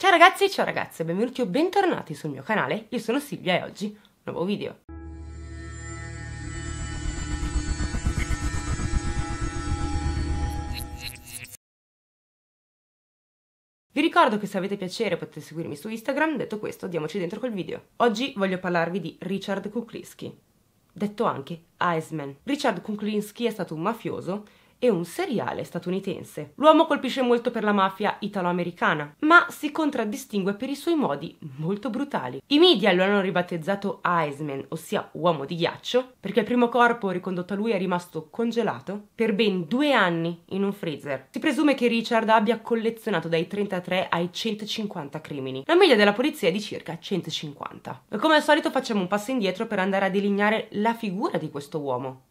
Ciao ragazzi e ciao ragazze, benvenuti o bentornati sul mio canale, io sono Silvia e oggi nuovo video. Vi ricordo che se avete piacere potete seguirmi su Instagram, detto questo diamoci dentro col video. Oggi voglio parlarvi di Richard Kuklinski, detto anche Iceman. Richard Kuklinski è stato un mafioso e un seriale statunitense. L'uomo colpisce molto per la mafia italo-americana, ma si contraddistingue per i suoi modi molto brutali. I media lo hanno ribattezzato Iceman, ossia uomo di ghiaccio, perché il primo corpo ricondotto a lui è rimasto congelato per ben due anni in un freezer. Si presume che Richard abbia collezionato dai 33 ai 150 crimini. La media della polizia è di circa 150. E come al solito facciamo un passo indietro per andare a delineare la figura di questo uomo.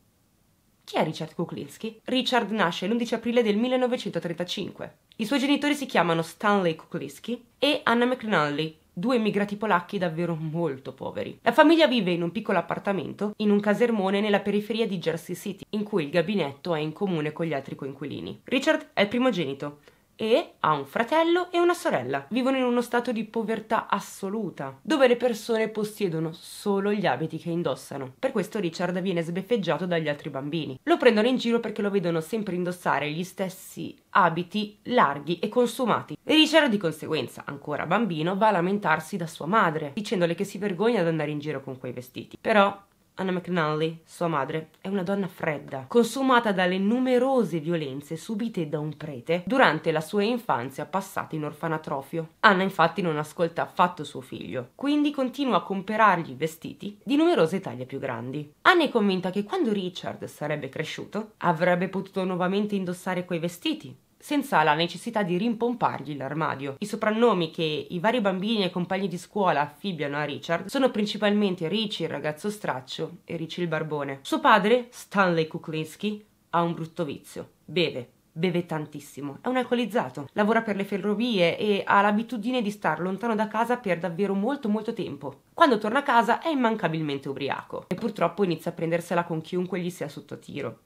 Chi è Richard Kuklinski? Richard nasce l'11 aprile del 1935. I suoi genitori si chiamano Stanley Kuklinski e Anna McNally, due immigrati polacchi davvero molto poveri. La famiglia vive in un piccolo appartamento in un casermone nella periferia di Jersey City, in cui il gabinetto è in comune con gli altri coinquilini. Richard è il primogenito, e ha un fratello e una sorella. Vivono in uno stato di povertà assoluta, dove le persone possiedono solo gli abiti che indossano. Per questo Richard viene sbeffeggiato dagli altri bambini. Lo prendono in giro perché lo vedono sempre indossare gli stessi abiti larghi e consumati. E Richard di conseguenza, ancora bambino, va a lamentarsi da sua madre, dicendole che si vergogna ad andare in giro con quei vestiti. Però Anna McNally, sua madre, è una donna fredda, consumata dalle numerose violenze subite da un prete durante la sua infanzia passata in orfanatrofio. Anna infatti non ascolta affatto suo figlio, quindi continua a comperargli vestiti di numerose taglie più grandi. Anna è convinta che quando Richard sarebbe cresciuto, avrebbe potuto nuovamente indossare quei vestiti senza la necessità di rimpompargli l'armadio. I soprannomi che i vari bambini e compagni di scuola affibbiano a Richard sono principalmente Richie il ragazzo straccio e Richie il barbone. Suo padre, Stanley Kuklinski, ha un brutto vizio, beve. Beve tantissimo, è un alcolizzato, lavora per le ferrovie e ha l'abitudine di star lontano da casa per davvero molto molto tempo. Quando torna a casa è immancabilmente ubriaco e purtroppo inizia a prendersela con chiunque gli sia sotto tiro,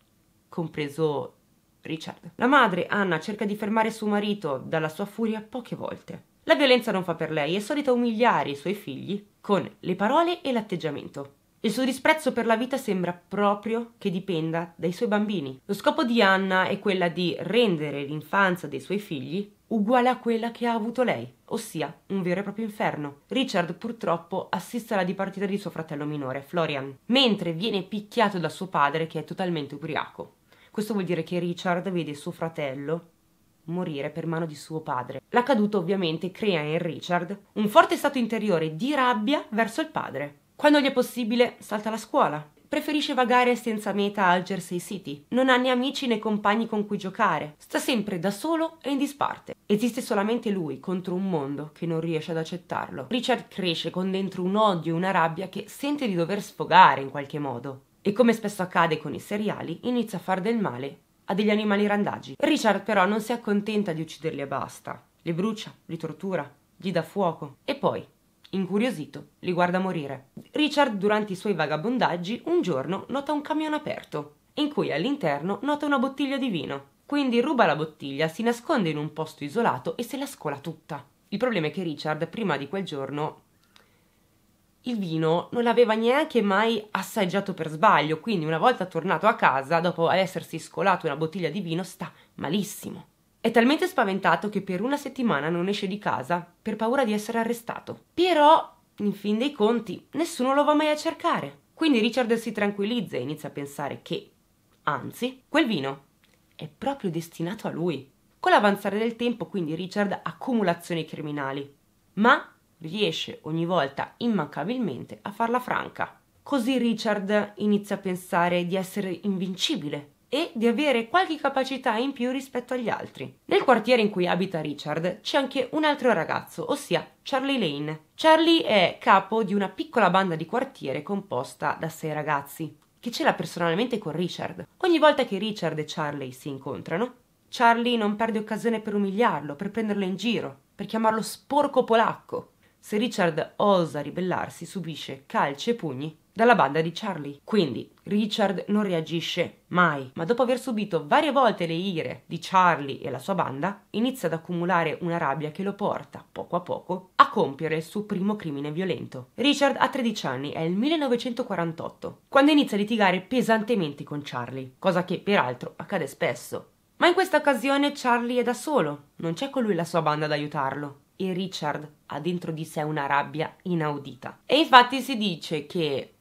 compreso Richard. La madre, Anna, cerca di fermare suo marito dalla sua furia poche volte. La violenza non fa per lei, è solita umiliare i suoi figli con le parole e l'atteggiamento. Il suo disprezzo per la vita sembra proprio che dipenda dai suoi bambini. Lo scopo di Anna è quella di rendere l'infanzia dei suoi figli uguale a quella che ha avuto lei, ossia un vero e proprio inferno. Richard purtroppo assiste alla dipartita di suo fratello minore, Florian, mentre viene picchiato da suo padre che è totalmente ubriaco. Questo vuol dire che Richard vede suo fratello morire per mano di suo padre. L'accaduto ovviamente crea in Richard un forte stato interiore di rabbia verso il padre. Quando gli è possibile salta la scuola. Preferisce vagare senza meta al Jersey City. Non ha né amici né compagni con cui giocare. Sta sempre da solo e in disparte. Esiste solamente lui contro un mondo che non riesce ad accettarlo. Richard cresce con dentro un odio e una rabbia che sente di dover sfogare in qualche modo e come spesso accade con i seriali inizia a far del male a degli animali randagi. Richard però non si accontenta di ucciderli e basta, li brucia, li tortura, gli dà fuoco e poi, incuriosito, li guarda morire. Richard durante i suoi vagabondaggi un giorno nota un camion aperto in cui all'interno nota una bottiglia di vino. Quindi ruba la bottiglia, si nasconde in un posto isolato e se la scola tutta. Il problema è che Richard prima di quel giorno il vino non l'aveva neanche mai assaggiato per sbaglio, quindi una volta tornato a casa, dopo essersi scolato una bottiglia di vino, sta malissimo. È talmente spaventato che per una settimana non esce di casa per paura di essere arrestato. Però, in fin dei conti, nessuno lo va mai a cercare. Quindi Richard si tranquillizza e inizia a pensare che, anzi, quel vino è proprio destinato a lui. Con l'avanzare del tempo, quindi, Richard accumula azioni criminali. Ma riesce ogni volta immancabilmente a farla franca. Così Richard inizia a pensare di essere invincibile e di avere qualche capacità in più rispetto agli altri. Nel quartiere in cui abita Richard c'è anche un altro ragazzo, ossia Charlie Lane. Charlie è capo di una piccola banda di quartiere composta da sei ragazzi, che ce l'ha personalmente con Richard. Ogni volta che Richard e Charlie si incontrano, Charlie non perde occasione per umiliarlo, per prenderlo in giro, per chiamarlo sporco polacco. Se Richard osa ribellarsi, subisce calci e pugni dalla banda di Charlie. Quindi Richard non reagisce mai, ma dopo aver subito varie volte le ire di Charlie e la sua banda, inizia ad accumulare una rabbia che lo porta, poco a poco, a compiere il suo primo crimine violento. Richard ha 13 anni, è il 1948, quando inizia a litigare pesantemente con Charlie, cosa che peraltro accade spesso. Ma in questa occasione Charlie è da solo, non c'è con lui la sua banda ad aiutarlo e Richard ha dentro di sé una rabbia inaudita. E infatti si dice che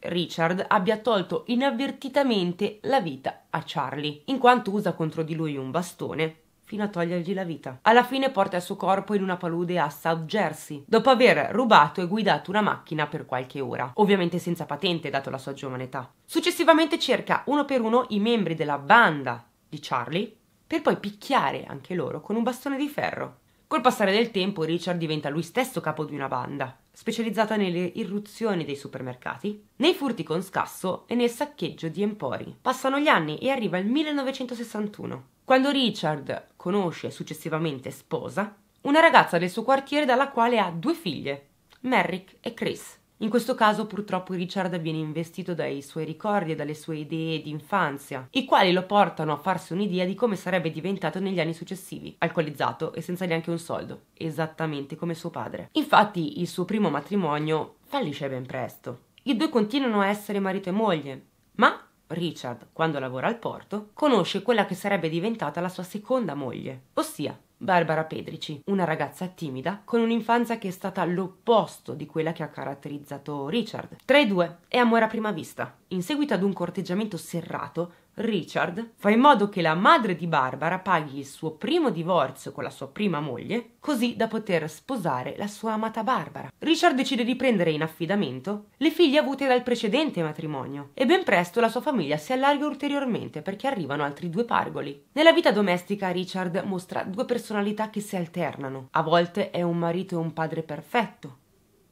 Richard abbia tolto inavvertitamente la vita a Charlie, in quanto usa contro di lui un bastone fino a togliergli la vita. Alla fine porta il suo corpo in una palude a South Jersey, dopo aver rubato e guidato una macchina per qualche ora, ovviamente senza patente dato la sua giovane età. Successivamente cerca uno per uno i membri della banda di Charlie, per poi picchiare anche loro con un bastone di ferro. Col passare del tempo Richard diventa lui stesso capo di una banda, specializzata nelle irruzioni dei supermercati, nei furti con scasso e nel saccheggio di empori. Passano gli anni e arriva il 1961, quando Richard conosce e successivamente sposa una ragazza del suo quartiere dalla quale ha due figlie, Merrick e Chris. In questo caso purtroppo Richard viene investito dai suoi ricordi e dalle sue idee di infanzia, i quali lo portano a farsi un'idea di come sarebbe diventato negli anni successivi, alcolizzato e senza neanche un soldo, esattamente come suo padre. Infatti il suo primo matrimonio fallisce ben presto. I due continuano a essere marito e moglie, ma Richard, quando lavora al porto, conosce quella che sarebbe diventata la sua seconda moglie, ossia Barbara Pedrici, una ragazza timida, con un'infanzia che è stata l'opposto di quella che ha caratterizzato Richard. Tra i due è amore a prima vista. In seguito ad un corteggiamento serrato, Richard fa in modo che la madre di Barbara paghi il suo primo divorzio con la sua prima moglie, così da poter sposare la sua amata Barbara. Richard decide di prendere in affidamento le figlie avute dal precedente matrimonio e ben presto la sua famiglia si allarga ulteriormente perché arrivano altri due pargoli. Nella vita domestica Richard mostra due personalità che si alternano. A volte è un marito e un padre perfetto,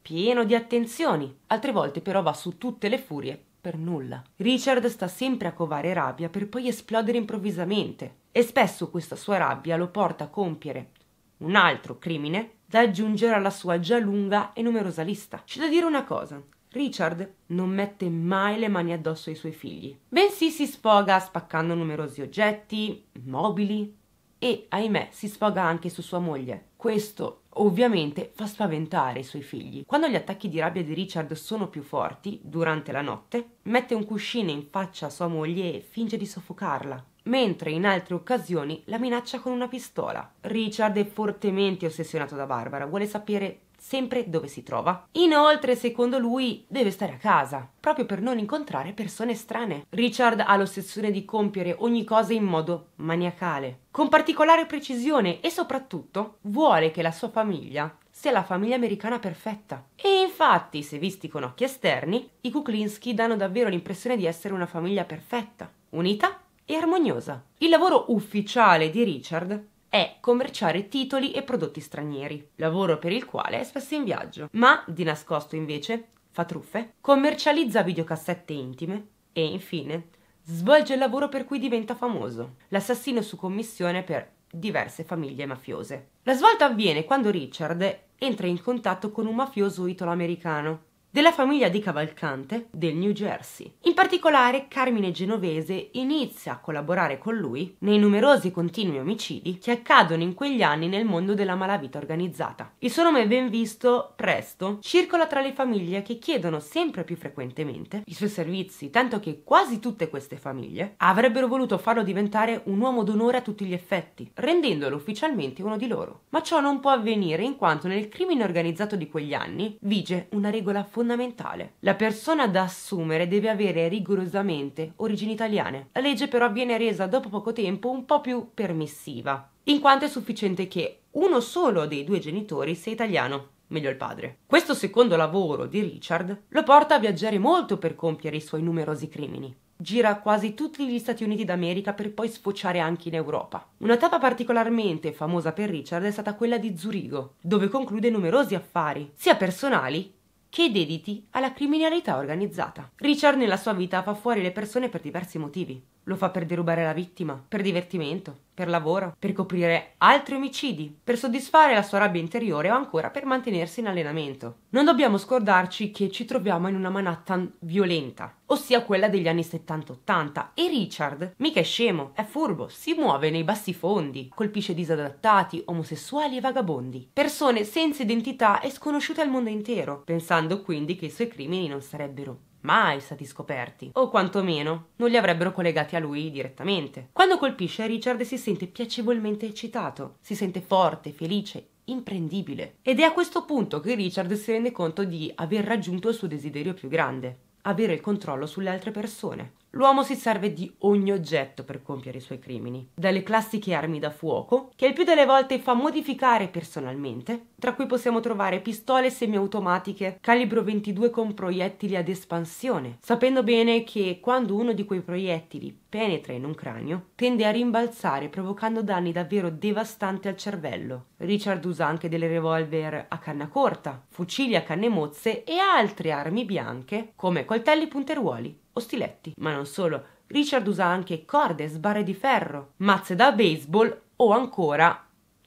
pieno di attenzioni, altre volte però va su tutte le furie per nulla. Richard sta sempre a covare rabbia per poi esplodere improvvisamente e spesso questa sua rabbia lo porta a compiere un altro crimine da aggiungere alla sua già lunga e numerosa lista. C'è da dire una cosa. Richard non mette mai le mani addosso ai suoi figli, bensì si sfoga spaccando numerosi oggetti, mobili e, ahimè, si sfoga anche su sua moglie. Questo Ovviamente fa spaventare i suoi figli. Quando gli attacchi di rabbia di Richard sono più forti, durante la notte, mette un cuscino in faccia a sua moglie e finge di soffocarla mentre in altre occasioni la minaccia con una pistola. Richard è fortemente ossessionato da Barbara, vuole sapere sempre dove si trova. Inoltre, secondo lui, deve stare a casa, proprio per non incontrare persone strane. Richard ha l'ossessione di compiere ogni cosa in modo maniacale, con particolare precisione e soprattutto vuole che la sua famiglia sia la famiglia americana perfetta. E infatti, se visti con occhi esterni, i Kuklinski danno davvero l'impressione di essere una famiglia perfetta, unita e armoniosa. Il lavoro ufficiale di Richard è commerciare titoli e prodotti stranieri, lavoro per il quale è spesso in viaggio, ma di nascosto invece fa truffe, commercializza videocassette intime e infine svolge il lavoro per cui diventa famoso, l'assassino su commissione per diverse famiglie mafiose. La svolta avviene quando Richard entra in contatto con un mafioso italoamericano, della famiglia di Cavalcante del New Jersey. In particolare Carmine Genovese inizia a collaborare con lui nei numerosi continui omicidi che accadono in quegli anni nel mondo della malavita organizzata. Il suo nome ben visto presto circola tra le famiglie che chiedono sempre più frequentemente i suoi servizi, tanto che quasi tutte queste famiglie avrebbero voluto farlo diventare un uomo d'onore a tutti gli effetti, rendendolo ufficialmente uno di loro. Ma ciò non può avvenire in quanto nel crimine organizzato di quegli anni vige una regola fondamentale fondamentale. La persona da assumere deve avere rigorosamente origini italiane. La legge però viene resa dopo poco tempo un po' più permissiva, in quanto è sufficiente che uno solo dei due genitori sia italiano meglio il padre. Questo secondo lavoro di Richard lo porta a viaggiare molto per compiere i suoi numerosi crimini. Gira quasi tutti gli Stati Uniti d'America per poi sfociare anche in Europa. Una tappa particolarmente famosa per Richard è stata quella di Zurigo, dove conclude numerosi affari, sia personali che dediti alla criminalità organizzata. Richard nella sua vita fa fuori le persone per diversi motivi. Lo fa per derubare la vittima, per divertimento, per lavoro, per coprire altri omicidi, per soddisfare la sua rabbia interiore o ancora per mantenersi in allenamento. Non dobbiamo scordarci che ci troviamo in una Manhattan violenta, ossia quella degli anni 70-80 e Richard mica è scemo, è furbo, si muove nei bassi fondi, colpisce disadattati, omosessuali e vagabondi, persone senza identità e sconosciute al mondo intero, pensando quindi che i suoi crimini non sarebbero mai stati scoperti, o quantomeno non li avrebbero collegati a lui direttamente. Quando colpisce, Richard si sente piacevolmente eccitato, si sente forte, felice, imprendibile. Ed è a questo punto che Richard si rende conto di aver raggiunto il suo desiderio più grande, avere il controllo sulle altre persone l'uomo si serve di ogni oggetto per compiere i suoi crimini, dalle classiche armi da fuoco, che il più delle volte fa modificare personalmente, tra cui possiamo trovare pistole semiautomatiche calibro 22 con proiettili ad espansione, sapendo bene che quando uno di quei proiettili penetra in un cranio, tende a rimbalzare provocando danni davvero devastanti al cervello. Richard usa anche delle revolver a canna corta, fucili a canne mozze e altre armi bianche come coltelli punteruoli o stiletti. Ma non solo, Richard usa anche corde, sbarre di ferro, mazze da baseball o ancora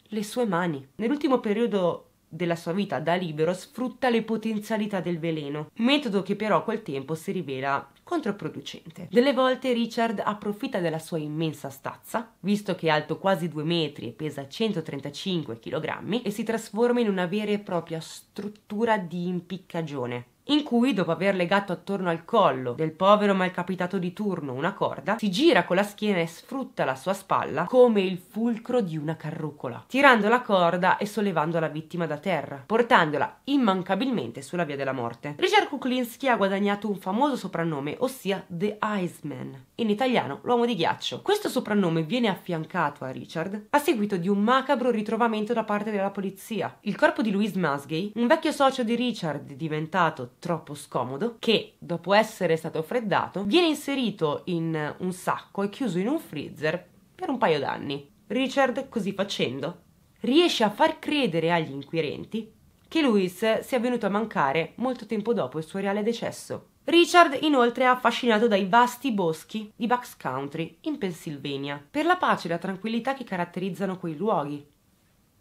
le sue mani. Nell'ultimo periodo della sua vita da libero sfrutta le potenzialità del veleno, metodo che però col tempo si rivela controproducente. Delle volte Richard approfitta della sua immensa stazza, visto che è alto quasi 2 metri e pesa 135 kg, e si trasforma in una vera e propria struttura di impiccagione in cui, dopo aver legato attorno al collo del povero malcapitato di turno una corda, si gira con la schiena e sfrutta la sua spalla come il fulcro di una carrucola, tirando la corda e sollevando la vittima da terra, portandola immancabilmente sulla via della morte. Richard Kuklinski ha guadagnato un famoso soprannome, ossia The Iceman, in italiano l'uomo di ghiaccio. Questo soprannome viene affiancato a Richard a seguito di un macabro ritrovamento da parte della polizia. Il corpo di Louise Musgay, un vecchio socio di Richard diventato troppo scomodo che dopo essere stato freddato viene inserito in eh, un sacco e chiuso in un freezer per un paio d'anni. Richard, così facendo, riesce a far credere agli inquirenti che Louis sia venuto a mancare molto tempo dopo il suo reale decesso. Richard inoltre è affascinato dai vasti boschi di Bucks Country in Pennsylvania, per la pace e la tranquillità che caratterizzano quei luoghi,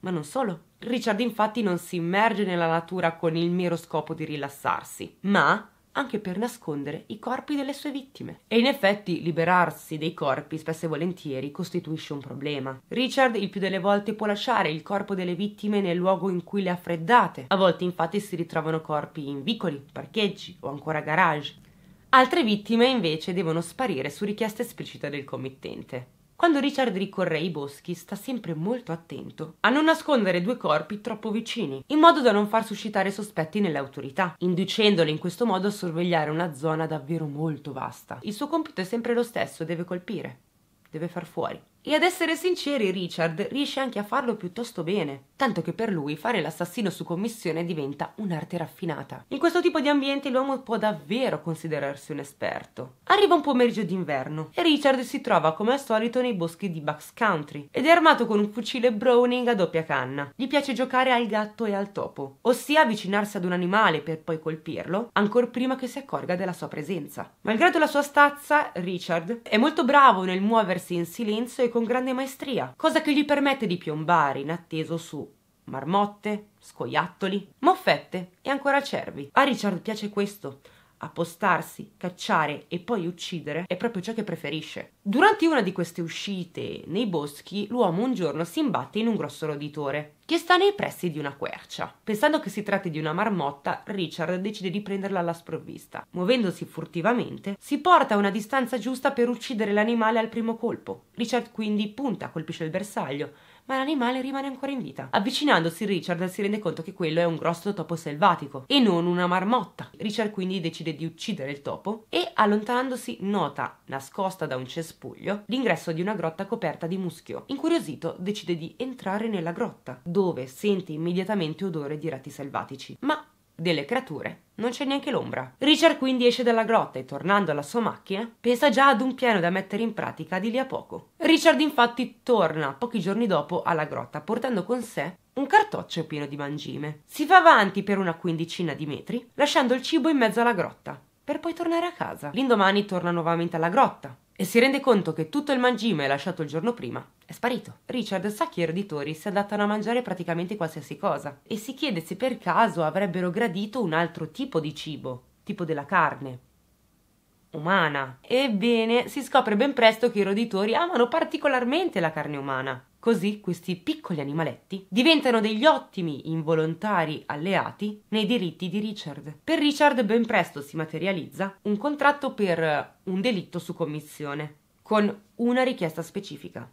ma non solo. Richard infatti non si immerge nella natura con il mero scopo di rilassarsi, ma anche per nascondere i corpi delle sue vittime. E in effetti liberarsi dei corpi spesso e volentieri costituisce un problema. Richard il più delle volte può lasciare il corpo delle vittime nel luogo in cui le ha freddate. A volte infatti si ritrovano corpi in vicoli, parcheggi o ancora garage. Altre vittime invece devono sparire su richiesta esplicita del committente. Quando Richard ricorre ai boschi sta sempre molto attento a non nascondere due corpi troppo vicini, in modo da non far suscitare sospetti nelle autorità, inducendole in questo modo a sorvegliare una zona davvero molto vasta. Il suo compito è sempre lo stesso, deve colpire, deve far fuori. E ad essere sinceri, Richard riesce anche a farlo piuttosto bene, tanto che per lui fare l'assassino su commissione diventa un'arte raffinata. In questo tipo di ambiente l'uomo può davvero considerarsi un esperto. Arriva un pomeriggio d'inverno e Richard si trova come al solito nei boschi di Bucks Country ed è armato con un fucile Browning a doppia canna. Gli piace giocare al gatto e al topo, ossia avvicinarsi ad un animale per poi colpirlo, ancora prima che si accorga della sua presenza. Malgrado la sua stazza, Richard è molto bravo nel muoversi in silenzio e con grande maestria, cosa che gli permette di piombare inatteso su marmotte, scoiattoli, moffette e ancora cervi. A Richard piace questo, appostarsi, cacciare e poi uccidere è proprio ciò che preferisce. Durante una di queste uscite nei boschi, l'uomo un giorno si imbatte in un grosso roditore che sta nei pressi di una quercia. Pensando che si tratti di una marmotta, Richard decide di prenderla alla sprovvista. Muovendosi furtivamente, si porta a una distanza giusta per uccidere l'animale al primo colpo. Richard quindi punta, colpisce il bersaglio ma l'animale rimane ancora in vita. Avvicinandosi Richard si rende conto che quello è un grosso topo selvatico e non una marmotta. Richard quindi decide di uccidere il topo e allontanandosi nota, nascosta da un cespuglio, l'ingresso di una grotta coperta di muschio. Incuriosito decide di entrare nella grotta, dove sente immediatamente odore di ratti selvatici. Ma delle creature non c'è neanche l'ombra. Richard quindi esce dalla grotta e tornando alla sua macchina pensa già ad un piano da mettere in pratica di lì a poco. Richard infatti torna pochi giorni dopo alla grotta portando con sé un cartoccio pieno di mangime. Si va avanti per una quindicina di metri lasciando il cibo in mezzo alla grotta per poi tornare a casa. L'indomani torna nuovamente alla grotta e si rende conto che tutto il mangime lasciato il giorno prima è sparito. Richard sa che i roditori si adattano a mangiare praticamente qualsiasi cosa e si chiede se per caso avrebbero gradito un altro tipo di cibo, tipo della carne, umana. Ebbene, si scopre ben presto che i roditori amano particolarmente la carne umana. Così questi piccoli animaletti diventano degli ottimi involontari alleati nei diritti di Richard. Per Richard ben presto si materializza un contratto per un delitto su commissione, con una richiesta specifica.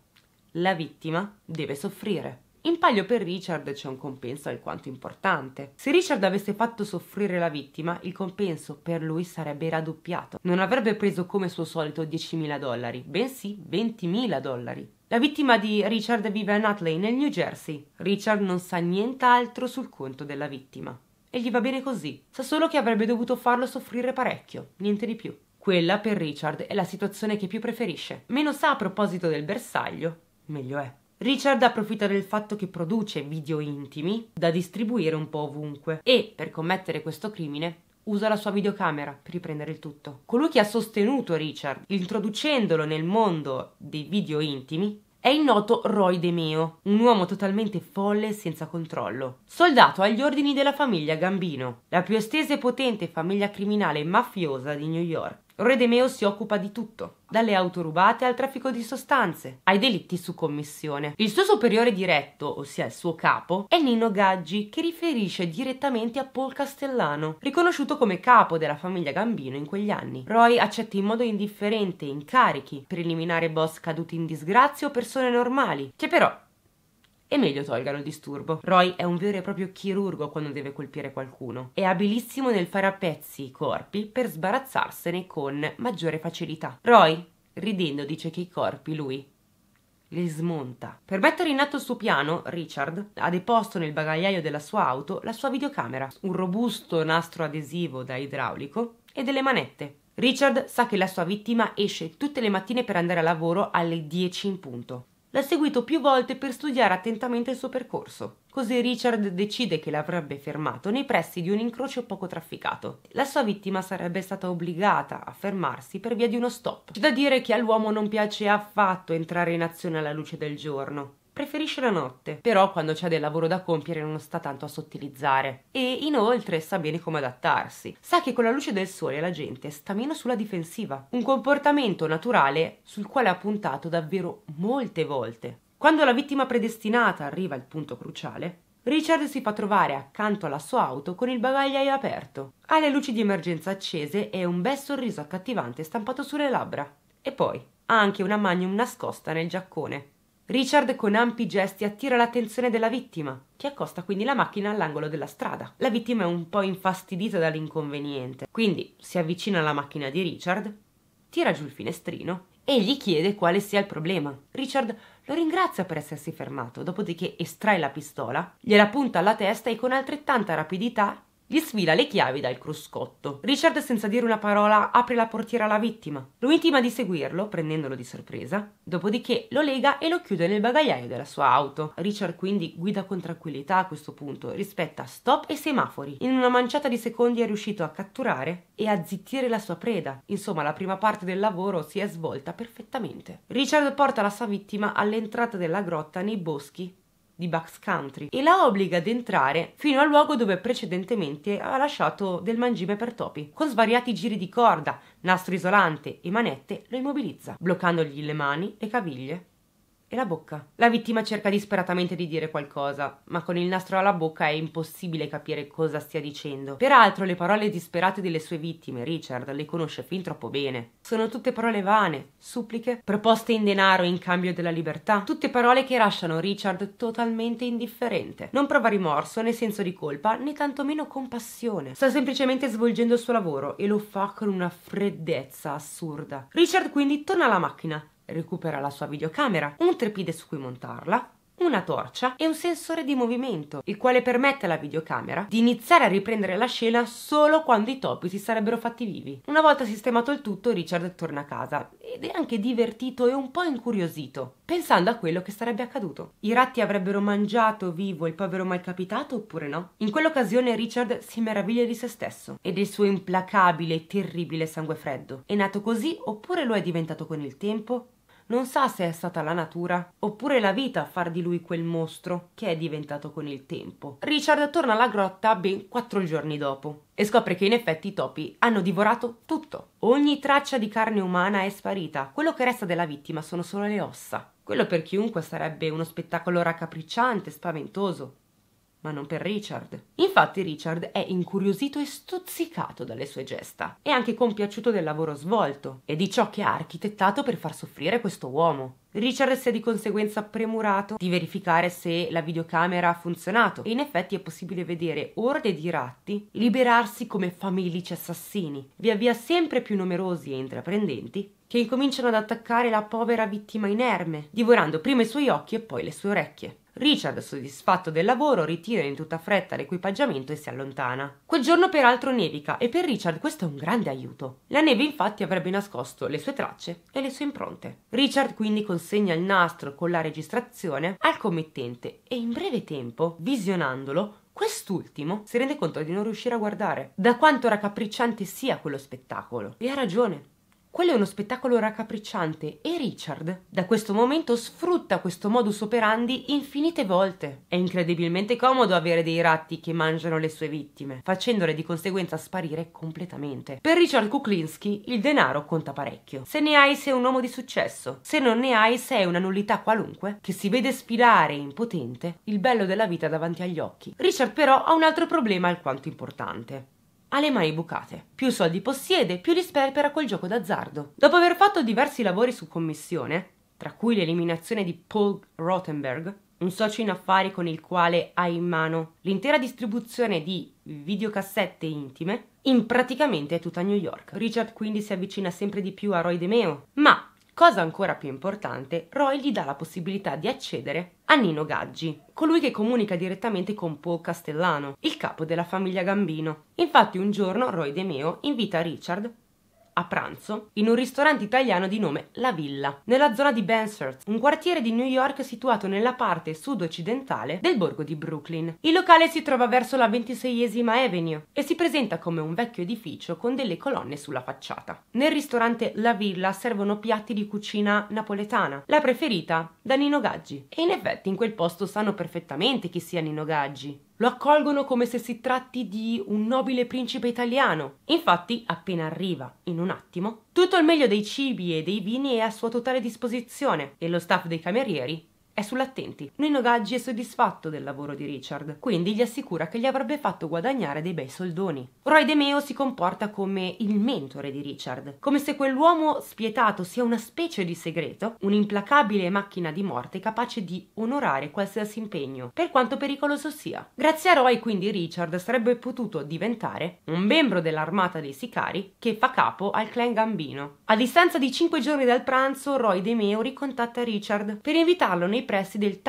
La vittima deve soffrire. In palio per Richard c'è un compenso alquanto importante. Se Richard avesse fatto soffrire la vittima, il compenso per lui sarebbe raddoppiato. Non avrebbe preso come suo solito 10.000 dollari, bensì 20.000 dollari. La vittima di Richard vive a Nutley, nel New Jersey. Richard non sa nient'altro sul conto della vittima. E gli va bene così. Sa solo che avrebbe dovuto farlo soffrire parecchio, niente di più. Quella per Richard è la situazione che più preferisce. Meno sa a proposito del bersaglio, meglio è. Richard approfitta del fatto che produce video intimi da distribuire un po' ovunque e, per commettere questo crimine, usa la sua videocamera per riprendere il tutto. Colui che ha sostenuto Richard, introducendolo nel mondo dei video intimi, è il noto Roy Demeo, un uomo totalmente folle e senza controllo, soldato agli ordini della famiglia Gambino, la più estesa e potente famiglia criminale mafiosa di New York, Redemeo si occupa di tutto, dalle auto rubate al traffico di sostanze, ai delitti su commissione. Il suo superiore diretto, ossia il suo capo, è Nino Gaggi, che riferisce direttamente a Paul Castellano, riconosciuto come capo della famiglia Gambino in quegli anni. Roy accetta in modo indifferente incarichi per eliminare boss caduti in disgrazia o persone normali, che però e meglio tolgano il disturbo. Roy è un vero e proprio chirurgo quando deve colpire qualcuno. È abilissimo nel fare a pezzi i corpi per sbarazzarsene con maggiore facilità. Roy, ridendo, dice che i corpi lui li smonta. Per mettere in atto il suo piano, Richard ha deposto nel bagagliaio della sua auto la sua videocamera, un robusto nastro adesivo da idraulico e delle manette. Richard sa che la sua vittima esce tutte le mattine per andare a lavoro alle 10 in punto l'ha seguito più volte per studiare attentamente il suo percorso. Così Richard decide che l'avrebbe fermato nei pressi di un incrocio poco trafficato. La sua vittima sarebbe stata obbligata a fermarsi per via di uno stop. C'è da dire che all'uomo non piace affatto entrare in azione alla luce del giorno preferisce la notte, però quando c'è del lavoro da compiere non sta tanto a sottilizzare. E inoltre sa bene come adattarsi. Sa che con la luce del sole la gente sta meno sulla difensiva. Un comportamento naturale sul quale ha puntato davvero molte volte. Quando la vittima predestinata arriva al punto cruciale, Richard si fa trovare accanto alla sua auto con il bagagliaio aperto, ha le luci di emergenza accese e un bel sorriso accattivante stampato sulle labbra. E poi ha anche una magnum nascosta nel giaccone. Richard con ampi gesti attira l'attenzione della vittima, che accosta quindi la macchina all'angolo della strada. La vittima è un po' infastidita dall'inconveniente, quindi si avvicina alla macchina di Richard, tira giù il finestrino e gli chiede quale sia il problema. Richard lo ringrazia per essersi fermato, dopodiché estrae la pistola, gliela punta alla testa e con altrettanta rapidità gli sfila le chiavi dal cruscotto. Richard, senza dire una parola, apre la portiera alla vittima. Lo intima di seguirlo, prendendolo di sorpresa. Dopodiché lo lega e lo chiude nel bagagliaio della sua auto. Richard quindi guida con tranquillità a questo punto, rispetta stop e semafori. In una manciata di secondi è riuscito a catturare e a zittire la sua preda. Insomma, la prima parte del lavoro si è svolta perfettamente. Richard porta la sua vittima all'entrata della grotta nei boschi di backcountry e la obbliga ad entrare fino al luogo dove precedentemente ha lasciato del mangime per topi. Con svariati giri di corda, nastro isolante e manette lo immobilizza, bloccandogli le mani, le caviglie e la bocca. La vittima cerca disperatamente di dire qualcosa, ma con il nastro alla bocca è impossibile capire cosa stia dicendo. Peraltro le parole disperate delle sue vittime Richard le conosce fin troppo bene. Sono tutte parole vane, suppliche, proposte in denaro in cambio della libertà, tutte parole che lasciano Richard totalmente indifferente. Non prova rimorso né senso di colpa né tantomeno compassione. Sta semplicemente svolgendo il suo lavoro e lo fa con una freddezza assurda. Richard quindi torna alla macchina recupera la sua videocamera, un trepide su cui montarla, una torcia e un sensore di movimento, il quale permette alla videocamera di iniziare a riprendere la scena solo quando i topi si sarebbero fatti vivi. Una volta sistemato il tutto, Richard torna a casa ed è anche divertito e un po' incuriosito, pensando a quello che sarebbe accaduto. I ratti avrebbero mangiato vivo il povero malcapitato oppure no? In quell'occasione Richard si meraviglia di se stesso e del suo implacabile e terribile sangue freddo. È nato così oppure lo è diventato con il tempo? Non sa se è stata la natura oppure la vita a far di lui quel mostro che è diventato con il tempo. Richard torna alla grotta ben quattro giorni dopo e scopre che in effetti i topi hanno divorato tutto. Ogni traccia di carne umana è sparita, quello che resta della vittima sono solo le ossa. Quello per chiunque sarebbe uno spettacolo raccapricciante, spaventoso, ma non per Richard. Infatti Richard è incuriosito e stuzzicato dalle sue gesta, e anche compiaciuto del lavoro svolto e di ciò che ha architettato per far soffrire questo uomo. Richard si è di conseguenza premurato di verificare se la videocamera ha funzionato e in effetti è possibile vedere orde di ratti liberarsi come famelici assassini, via via sempre più numerosi e intraprendenti, che incominciano ad attaccare la povera vittima inerme, divorando prima i suoi occhi e poi le sue orecchie. Richard, soddisfatto del lavoro, ritira in tutta fretta l'equipaggiamento e si allontana. Quel giorno peraltro nevica e per Richard questo è un grande aiuto. La neve infatti avrebbe nascosto le sue tracce e le sue impronte. Richard quindi consegna il nastro con la registrazione al committente e in breve tempo, visionandolo, Quest'ultimo si rende conto di non riuscire a guardare. Da quanto raccapricciante sia quello spettacolo. E ha ragione. Quello è uno spettacolo raccapricciante e Richard, da questo momento, sfrutta questo modus operandi infinite volte. È incredibilmente comodo avere dei ratti che mangiano le sue vittime, facendole di conseguenza sparire completamente. Per Richard Kuklinski il denaro conta parecchio. Se ne hai sei un uomo di successo, se non ne hai sei una nullità qualunque che si vede sfilare impotente il bello della vita davanti agli occhi. Richard però ha un altro problema alquanto importante ha le mani bucate. Più soldi possiede, più li sperpera col gioco d'azzardo. Dopo aver fatto diversi lavori su commissione, tra cui l'eliminazione di Paul Rothenberg, un socio in affari con il quale ha in mano l'intera distribuzione di videocassette intime, in praticamente tutta New York. Richard quindi si avvicina sempre di più a Roy DeMeo, ma Cosa ancora più importante, Roy gli dà la possibilità di accedere a Nino Gaggi, colui che comunica direttamente con Paul Castellano, il capo della famiglia Gambino. Infatti un giorno Roy De Meo invita Richard a pranzo in un ristorante italiano di nome La Villa, nella zona di Bensert, un quartiere di New York situato nella parte sud-occidentale del borgo di Brooklyn. Il locale si trova verso la 26esima Avenue e si presenta come un vecchio edificio con delle colonne sulla facciata. Nel ristorante La Villa servono piatti di cucina napoletana, la preferita da Nino Gaggi. E in effetti in quel posto sanno perfettamente chi sia Nino Gaggi. Lo accolgono come se si tratti di un nobile principe italiano. Infatti, appena arriva, in un attimo, tutto il meglio dei cibi e dei vini è a sua totale disposizione e lo staff dei camerieri è sull'attenti. Nino Gaggi è soddisfatto del lavoro di Richard, quindi gli assicura che gli avrebbe fatto guadagnare dei bei soldoni. Roy De Meo si comporta come il mentore di Richard, come se quell'uomo spietato sia una specie di segreto, un'implacabile macchina di morte capace di onorare qualsiasi impegno, per quanto pericoloso sia. Grazie a Roy quindi Richard sarebbe potuto diventare un membro dell'armata dei sicari che fa capo al clan Gambino. A distanza di 5 giorni dal pranzo, Roy De Meo ricontatta Richard per invitarlo nei nei pressi del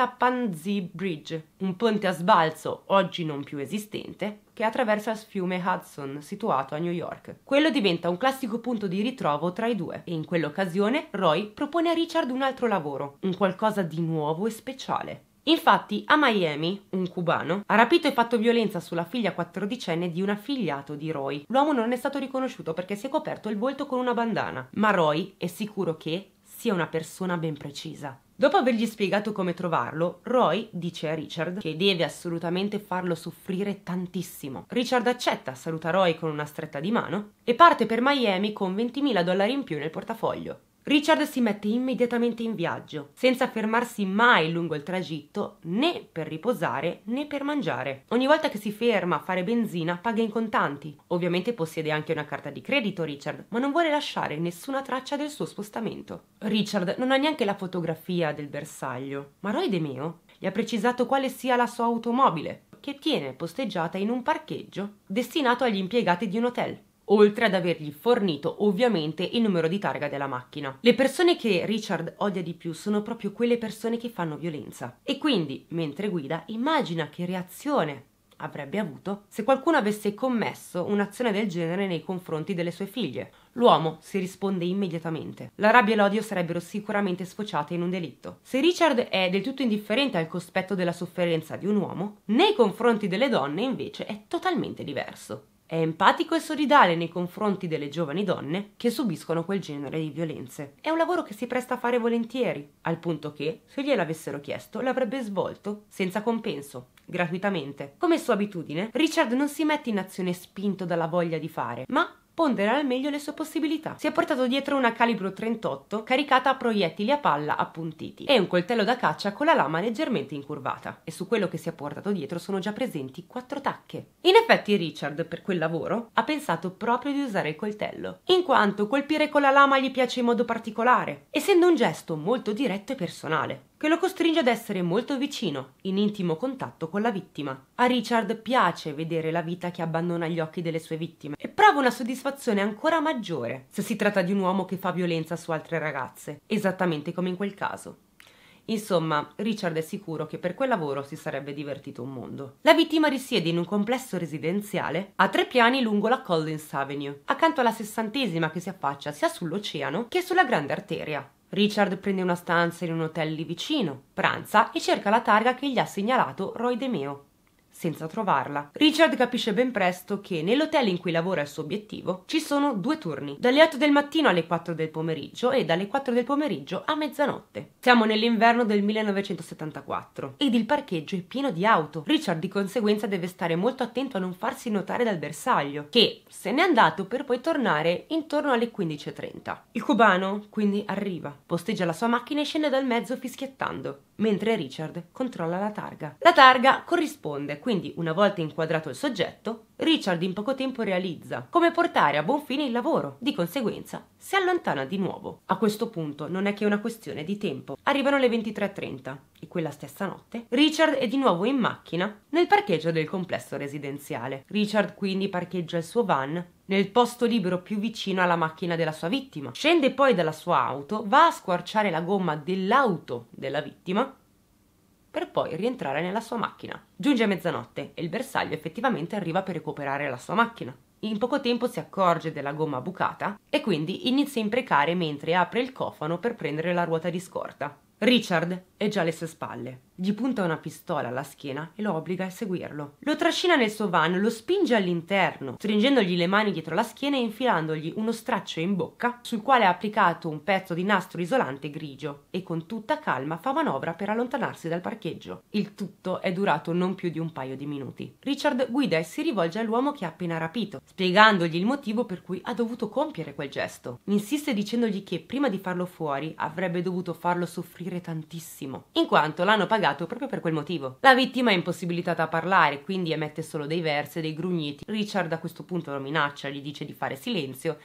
Zee Bridge, un ponte a sbalzo oggi non più esistente che attraversa il fiume Hudson situato a New York. Quello diventa un classico punto di ritrovo tra i due e in quell'occasione Roy propone a Richard un altro lavoro, un qualcosa di nuovo e speciale. Infatti, a Miami, un cubano ha rapito e fatto violenza sulla figlia quattordicenne di un affiliato di Roy. L'uomo non è stato riconosciuto perché si è coperto il volto con una bandana, ma Roy è sicuro che sia una persona ben precisa. Dopo avergli spiegato come trovarlo, Roy dice a Richard che deve assolutamente farlo soffrire tantissimo. Richard accetta, saluta Roy con una stretta di mano e parte per Miami con 20.000 dollari in più nel portafoglio. Richard si mette immediatamente in viaggio, senza fermarsi mai lungo il tragitto né per riposare né per mangiare. Ogni volta che si ferma a fare benzina paga in contanti. Ovviamente possiede anche una carta di credito Richard, ma non vuole lasciare nessuna traccia del suo spostamento. Richard non ha neanche la fotografia del bersaglio, ma Roy Meo gli ha precisato quale sia la sua automobile, che tiene posteggiata in un parcheggio destinato agli impiegati di un hotel oltre ad avergli fornito ovviamente il numero di targa della macchina. Le persone che Richard odia di più sono proprio quelle persone che fanno violenza. E quindi, mentre guida, immagina che reazione avrebbe avuto se qualcuno avesse commesso un'azione del genere nei confronti delle sue figlie. L'uomo si risponde immediatamente. La rabbia e l'odio sarebbero sicuramente sfociate in un delitto. Se Richard è del tutto indifferente al cospetto della sofferenza di un uomo, nei confronti delle donne invece è totalmente diverso. È empatico e solidale nei confronti delle giovani donne che subiscono quel genere di violenze. È un lavoro che si presta a fare volentieri, al punto che, se gliel'avessero chiesto, l'avrebbe svolto senza compenso, gratuitamente. Come sua abitudine, Richard non si mette in azione spinto dalla voglia di fare, ma pondera al meglio le sue possibilità. Si è portato dietro una calibro 38 caricata a proiettili a palla appuntiti e un coltello da caccia con la lama leggermente incurvata. E su quello che si è portato dietro sono già presenti quattro tacche. In effetti Richard, per quel lavoro, ha pensato proprio di usare il coltello, in quanto colpire con la lama gli piace in modo particolare, essendo un gesto molto diretto e personale che lo costringe ad essere molto vicino, in intimo contatto con la vittima. A Richard piace vedere la vita che abbandona gli occhi delle sue vittime e prova una soddisfazione ancora maggiore se si tratta di un uomo che fa violenza su altre ragazze, esattamente come in quel caso. Insomma, Richard è sicuro che per quel lavoro si sarebbe divertito un mondo. La vittima risiede in un complesso residenziale a tre piani lungo la Collins Avenue, accanto alla sessantesima che si affaccia sia sull'oceano che sulla grande arteria. Richard prende una stanza in un hotel lì vicino, pranza e cerca la targa che gli ha segnalato Roy Meo senza trovarla. Richard capisce ben presto che nell'hotel in cui lavora il suo obiettivo ci sono due turni, dalle 8 del mattino alle 4 del pomeriggio e dalle 4 del pomeriggio a mezzanotte. Siamo nell'inverno del 1974 ed il parcheggio è pieno di auto. Richard di conseguenza deve stare molto attento a non farsi notare dal bersaglio, che se n'è andato per poi tornare intorno alle 15.30. Il cubano quindi arriva, posteggia la sua macchina e scende dal mezzo fischiettando, mentre Richard controlla la targa. La targa corrisponde quindi una volta inquadrato il soggetto, Richard in poco tempo realizza come portare a buon fine il lavoro, di conseguenza si allontana di nuovo. A questo punto non è che una questione di tempo. Arrivano le 23.30 e quella stessa notte Richard è di nuovo in macchina nel parcheggio del complesso residenziale. Richard quindi parcheggia il suo van nel posto libero più vicino alla macchina della sua vittima. Scende poi dalla sua auto, va a squarciare la gomma dell'auto della vittima per poi rientrare nella sua macchina. Giunge a mezzanotte e il bersaglio effettivamente arriva per recuperare la sua macchina. In poco tempo si accorge della gomma bucata e quindi inizia a imprecare mentre apre il cofano per prendere la ruota di scorta. Richard è già alle sue spalle. Gli punta una pistola alla schiena e lo obbliga a seguirlo. Lo trascina nel suo van, lo spinge all'interno, stringendogli le mani dietro la schiena e infilandogli uno straccio in bocca sul quale ha applicato un pezzo di nastro isolante grigio e con tutta calma fa manovra per allontanarsi dal parcheggio. Il tutto è durato non più di un paio di minuti. Richard guida e si rivolge all'uomo che ha appena rapito, spiegandogli il motivo per cui ha dovuto compiere quel gesto. Insiste dicendogli che prima di farlo fuori avrebbe dovuto farlo soffrire tantissimo legittimo, in quanto l'hanno pagato proprio per quel motivo. La vittima è impossibilitata a parlare, quindi emette solo dei versi e dei grugniti. Richard a questo punto lo minaccia, gli dice di fare silenzio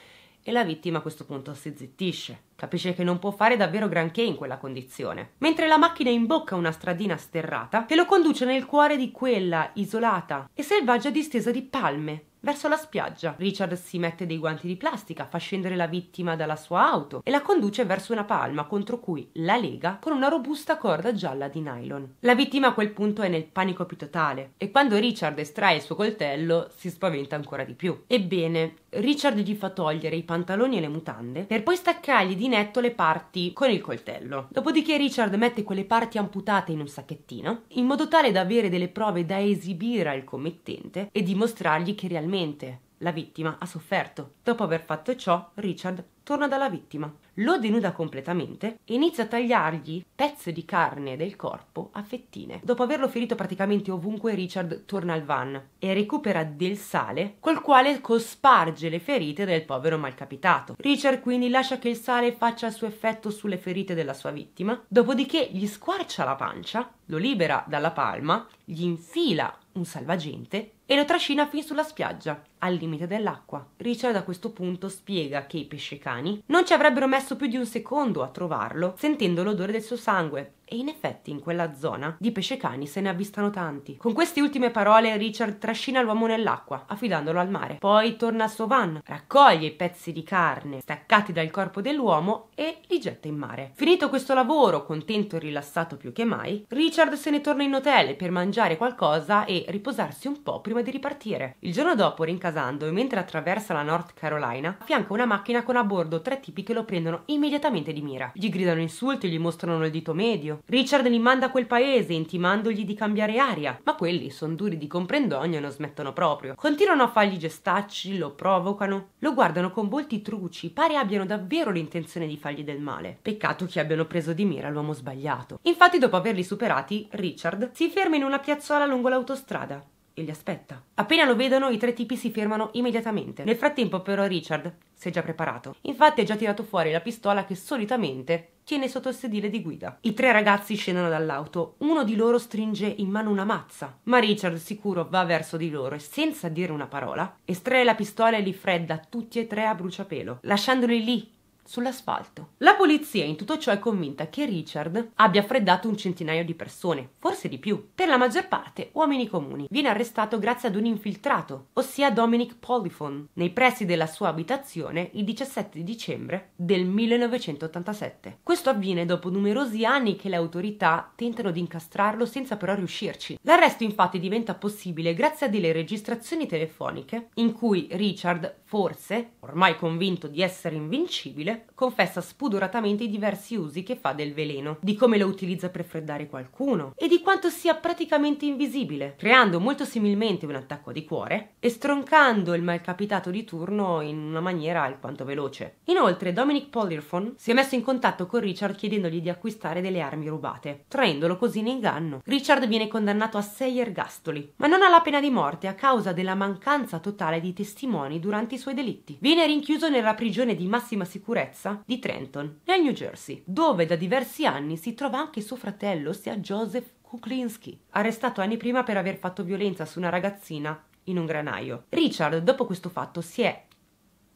e la vittima a questo punto si zittisce. Capisce che non può fare davvero granché in quella condizione. Mentre la macchina imbocca una stradina sterrata che lo conduce nel cuore di quella isolata e selvaggia distesa di palme, verso la spiaggia. Richard si mette dei guanti di plastica, fa scendere la vittima dalla sua auto e la conduce verso una palma contro cui la lega con una robusta corda gialla di nylon. La vittima a quel punto è nel panico più totale e quando Richard estrae il suo coltello si spaventa ancora di più. Ebbene, Richard gli fa togliere i pantaloni e le mutande per poi staccargli di netto le parti con il coltello. Dopodiché Richard mette quelle parti amputate in un sacchettino, in modo tale da avere delle prove da esibire al committente e dimostrargli che realmente la vittima ha sofferto. Dopo aver fatto ciò, Richard torna dalla vittima, lo denuda completamente e inizia a tagliargli pezzi di carne del corpo a fettine. Dopo averlo ferito praticamente ovunque, Richard torna al van e recupera del sale col quale cosparge le ferite del povero malcapitato. Richard quindi lascia che il sale faccia il suo effetto sulle ferite della sua vittima, dopodiché gli squarcia la pancia, lo libera dalla palma, gli infila un salvagente e lo trascina fin sulla spiaggia, al limite dell'acqua. Richard a questo punto spiega che i pescecani non ci avrebbero messo più di un secondo a trovarlo, sentendo l'odore del suo sangue. E in effetti in quella zona di pescecani se ne avvistano tanti. Con queste ultime parole Richard trascina l'uomo nell'acqua, affidandolo al mare. Poi torna a suo van, raccoglie i pezzi di carne staccati dal corpo dell'uomo e li getta in mare. Finito questo lavoro, contento e rilassato più che mai, Richard se ne torna in hotel per mangiare qualcosa e riposarsi un po' prima come di ripartire. Il giorno dopo, rincasando e mentre attraversa la North Carolina, affianca una macchina con a bordo tre tipi che lo prendono immediatamente di mira. Gli gridano insulti e gli mostrano il dito medio. Richard li manda a quel paese intimandogli di cambiare aria, ma quelli sono duri di comprendogno e non smettono proprio. Continuano a fargli gestacci, lo provocano, lo guardano con volti truci, pare abbiano davvero l'intenzione di fargli del male. Peccato che abbiano preso di mira l'uomo sbagliato. Infatti dopo averli superati, Richard si ferma in una piazzola lungo l'autostrada che li aspetta. Appena lo vedono, i tre tipi si fermano immediatamente. Nel frattempo, però, Richard si è già preparato. Infatti, ha già tirato fuori la pistola che solitamente tiene sotto il sedile di guida. I tre ragazzi scendono dall'auto, uno di loro stringe in mano una mazza, ma Richard sicuro va verso di loro e senza dire una parola estrae la pistola e li fredda tutti e tre a bruciapelo, lasciandoli lì sull'asfalto. La polizia in tutto ciò è convinta che Richard abbia freddato un centinaio di persone, forse di più, per la maggior parte uomini comuni. Viene arrestato grazie ad un infiltrato, ossia Dominic Polyphon, nei pressi della sua abitazione il 17 dicembre del 1987. Questo avviene dopo numerosi anni che le autorità tentano di incastrarlo senza però riuscirci. L'arresto infatti diventa possibile grazie a delle registrazioni telefoniche in cui Richard Forse, ormai convinto di essere invincibile, confessa spudoratamente i diversi usi che fa del veleno, di come lo utilizza per freddare qualcuno e di quanto sia praticamente invisibile, creando molto similmente un attacco di cuore e stroncando il malcapitato di turno in una maniera alquanto veloce. Inoltre, Dominic Polirfon si è messo in contatto con Richard chiedendogli di acquistare delle armi rubate, traendolo così in inganno. Richard viene condannato a sei ergastoli, ma non alla pena di morte a causa della mancanza totale di testimoni durante i suoi delitti. Viene rinchiuso nella prigione di massima sicurezza di Trenton, nel New Jersey, dove da diversi anni si trova anche suo fratello, ossia Joseph Kuklinski, arrestato anni prima per aver fatto violenza su una ragazzina in un granaio. Richard, dopo questo fatto, si è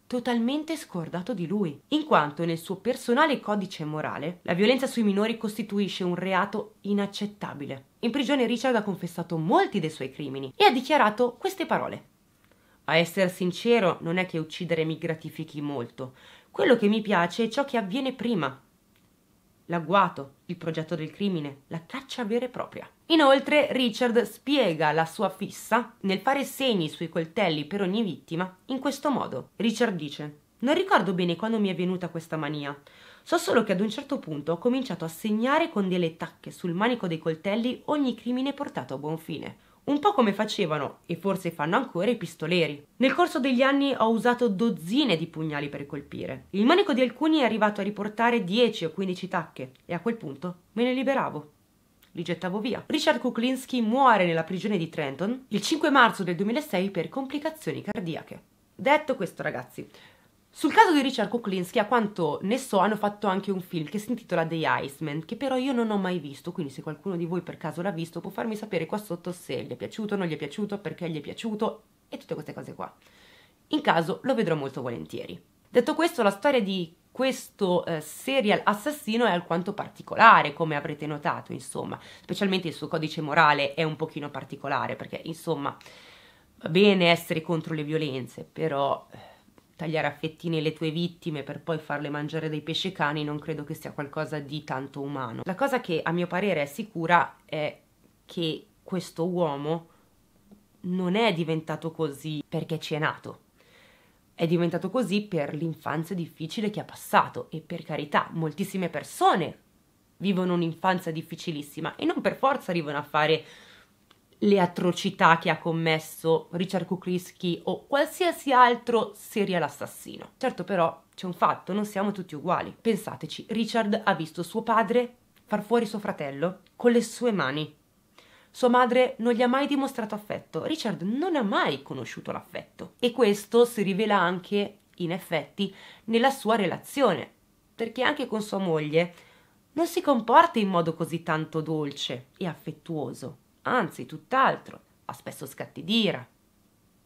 totalmente scordato di lui, in quanto nel suo personale codice morale la violenza sui minori costituisce un reato inaccettabile. In prigione Richard ha confessato molti dei suoi crimini e ha dichiarato queste parole. A essere sincero, non è che uccidere mi gratifichi molto. Quello che mi piace è ciò che avviene prima. L'agguato, il progetto del crimine, la caccia vera e propria. Inoltre, Richard spiega la sua fissa nel fare segni sui coltelli per ogni vittima in questo modo. Richard dice: Non ricordo bene quando mi è venuta questa mania. So solo che ad un certo punto ho cominciato a segnare con delle tacche sul manico dei coltelli ogni crimine portato a buon fine un po' come facevano, e forse fanno ancora, i pistoleri. Nel corso degli anni ho usato dozzine di pugnali per colpire. Il manico di alcuni è arrivato a riportare 10 o 15 tacche, e a quel punto me ne liberavo li gettavo via. Richard Kuklinski muore nella prigione di Trenton il 5 marzo del 2006 per complicazioni cardiache. Detto questo, ragazzi, sul caso di Richard Kuklinski, a quanto ne so, hanno fatto anche un film che si intitola The Iceman, che però io non ho mai visto, quindi se qualcuno di voi per caso l'ha visto può farmi sapere qua sotto se gli è piaciuto, non gli è piaciuto, perché gli è piaciuto e tutte queste cose qua. In caso lo vedrò molto volentieri. Detto questo, la storia di questo eh, serial assassino è alquanto particolare, come avrete notato, insomma, specialmente il suo codice morale è un pochino particolare, perché insomma, va bene essere contro le violenze, però eh, tagliare a fettine le tue vittime per poi farle mangiare dei pesce cani non credo che sia qualcosa di tanto umano. La cosa che a mio parere è sicura è che questo uomo non è diventato così perché ci è nato. È diventato così per l'infanzia difficile che ha passato e per carità, moltissime persone vivono un'infanzia difficilissima e non per forza arrivano a fare le atrocità che ha commesso Richard Kukliski o qualsiasi altro serial assassino. Certo però c'è un fatto, non siamo tutti uguali. Pensateci, Richard ha visto suo padre far fuori suo fratello con le sue mani. Sua madre non gli ha mai dimostrato affetto, Richard non ha mai conosciuto l'affetto e questo si rivela anche, in effetti, nella sua relazione, perché anche con sua moglie non si comporta in modo così tanto dolce e affettuoso anzi tutt'altro, ha spesso scatti d'ira,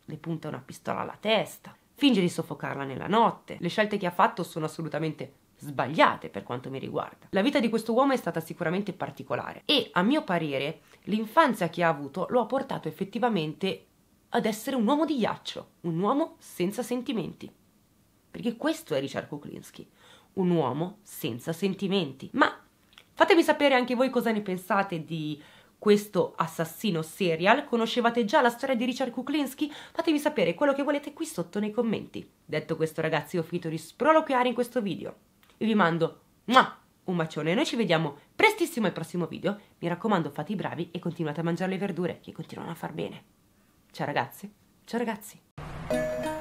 le punta una pistola alla testa, finge di soffocarla nella notte. Le scelte che ha fatto sono assolutamente sbagliate per quanto mi riguarda. La vita di questo uomo è stata sicuramente particolare e, a mio parere, l'infanzia che ha avuto lo ha portato effettivamente ad essere un uomo di ghiaccio, un uomo senza sentimenti. Perché questo è Richard Kuklinski, un uomo senza sentimenti. Ma fatemi sapere anche voi cosa ne pensate di questo assassino serial. Conoscevate già la storia di Richard Kuklinski? Fatemi sapere quello che volete qui sotto nei commenti. Detto questo ragazzi ho finito di sproloquiare in questo video. Io vi mando un bacione e noi ci vediamo prestissimo al prossimo video. Mi raccomando fate i bravi e continuate a mangiare le verdure che continuano a far bene. Ciao ragazze, ciao ragazzi.